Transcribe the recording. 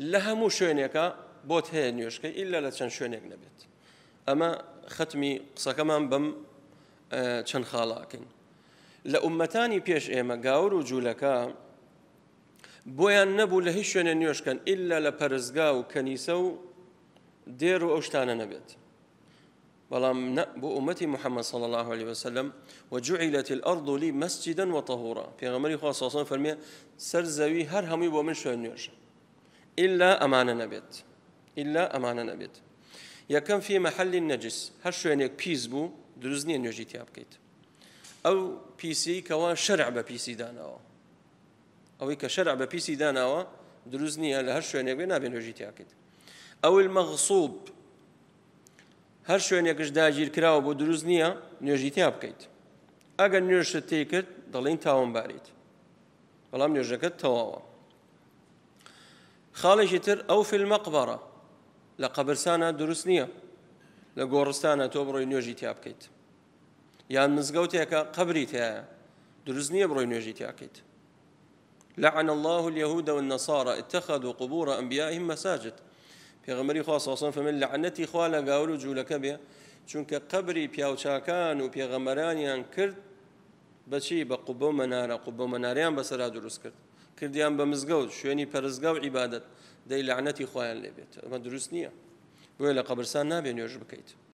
لهمو هەموو بوت هي نيوشكا الا لا لە چەند نبت اما ختمي قصا كمان بم چەند آه، خالاكن لە عومەتانی پێش ئێمە گاور و جوولەکە بۆیان نەبوو إلا هیچ شوێنە نوێشکەن ئللا لە پەرزگا و کەنیسە و صلى الله عليه وسلم وجعلت الأرض لي مسجدا وطهورا في خوا خاصه فەرمیێ سەر هر هەر هەمووی بۆ من ئللا ئەمانە نەبێت ئللا ئەمانە نەبێت یەکەم فی مەحللی نەجس هەر شوێنێک پیس بوو دروست نییە نوێژی تیا بکەیت ئەو پیسی کەەوە شەرع بە پیسی داناوە ئەوەی کە شەرع بە پیسی داناوە دروست نییە لە هەر شوێنێک بێ نابێن نوێژی تیاکەیت ئەو مەغسوب هەر شوێنێکش داگیر کراوە بۆ دروست نییە نوێژی تیا بکەیت ئەگەر نوێژت تێ کرد دەڵین تاوان باریت بەڵام نوێژەکەت تەواوە خاڵێکی تر ئەو فیلمەقبارە لە قەبرسانە دروست نییە لە گۆڕستانە تۆ بڕۆی نوێژی تیا بکەیت یان مزگەوتێکە قبری تایە دروست نییە بڕۆی لعن الله اليهود والنصارى اتخذوا قبور انبيائهم مساجد في غمري خاصة صلی من لعنتي خوا لگاولو جولەکە بێ چونکە قبري بياو شاكان وبيا کرد بەچی بشي بقبو منارة قبو مناریان بەسەرا درس كرت کردیان بە مزگەوت شوێنی پەرزگا و عیبادت دەی لەعنەتی خۆیان لێبێت ئەمە دروست نییە بۆیە لە قبرسان نابێ نوێژ بکەیت